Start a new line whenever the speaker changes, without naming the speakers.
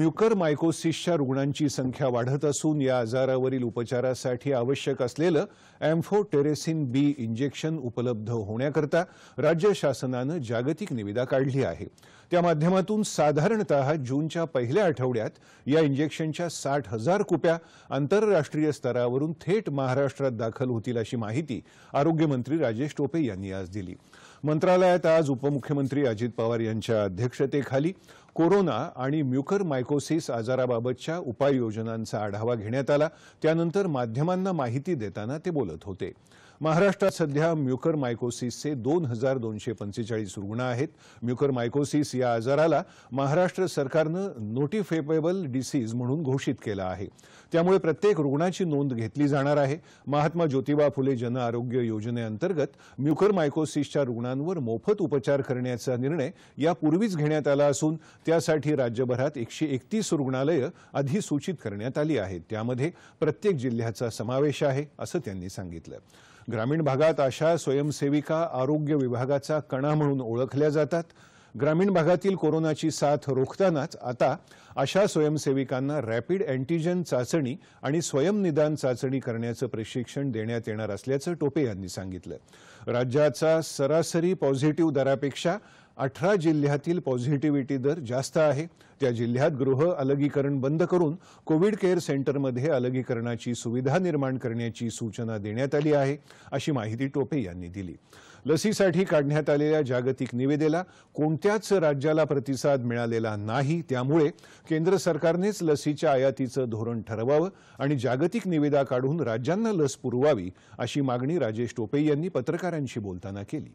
म्युकरमायकोसिसच्या रुग्णांची संख्या वाढत असून या आजारावरील उपचारासाठी आवश्यक असलेलं अॅम्फोटेरेसिन बी इंजेक्शन उपलब्ध होण्याकरता राज्य शासनानं जागतिक निविदा काढली आहे त्या माध्यमातून साधारणत जूनच्या पहिल्या आठवड्यात या इंजेक्शनच्या साठ हजार कुप्या आंतरराष्ट्रीय स्तरावरून थेट महाराष्ट्रात दाखल होतील अशी माहिती आरोग्यमंत्री राजेश टोपे यांनी आज दिली मंत्रालयात आज उपमुख्यमंत्री अजित पवार यांच्या अध्यक्षतेखाली कोरोना आणि म्युकर मायकोसिस आजाराबाबतच्या उपाययोजनांचा आढावा घेण्यात आला त्यानंतर माध्यमांना माहिती देताना ते बोलत होते महाराष्ट्रात सध्या मायकोसिसचे दोन हजार दोनशे पंचेचाळीस रुग्ण आहेत म्युकर मायकोसिस या आजाराला महाराष्ट्र सरकारनं नोटिफेबल डिसीज म्हणून घोषित केला आहे त्यामुळे प्रत्येक रुग्णाची नोंद घेतली जाणार आहे महात्मा ज्योतिबा फुले जन आरोग्य योजनेअंतर्गत मायकोसिसच्या रुग्णांवर मोफत उपचार करण्याचा निर्णय यापूर्वीच घेण्यात आला असून त्यासाठी राज्यभरात एकशे एकतीस रुग्णालयं अधिसूचित करण्यात आली आहेत त्यामध्ये प्रत्येक जिल्ह्याचा समावेश आहे असं त्यांनी सांगितलं ग्रामीण भागात अशा स्वयंसेविका आरोग्य विभागाचा कणा म्हणून ओळखल्या जातात ग्रामीण भागातील कोरोनाची साथ रोखतानाच आता अशा स्वयंसेविकांना रॅपिड अँटीजन चाचणी आणि स्वयंनिदान चाचणी करण्याचं प्रशिक्षण देण्यात येणार असल्याचं टोपे यांनी सांगितलं राज्याचा सरासरी पॉझिटिव्ह दरापेक्षा अठरा जिल्ह्यातील पॉझिटिव्हिटी दर जास्त आहे त्या जिल्ह्यात गृह अलगीकरण बंद करून कोविड केअर सेंटरमध्ये अलगीकरणाची सुविधा निर्माण करण्याची सूचना देण्यात आली आहे अशी माहिती टोपे यांनी दिली लसीसाठी काढण्यात आलेल्या जागतिक निवेदेला कोणत्याच राज्याला प्रतिसाद मिळालेला नाही त्यामुळे केंद्र सरकारनेच लसीच्या आयातीचं धोरण ठरवावं आणि जागतिक निवेदा काढून राज्यांना लस पुरवावी अशी मागणी राजेश टोपे यांनी पत्रकारांशी बोलताना केली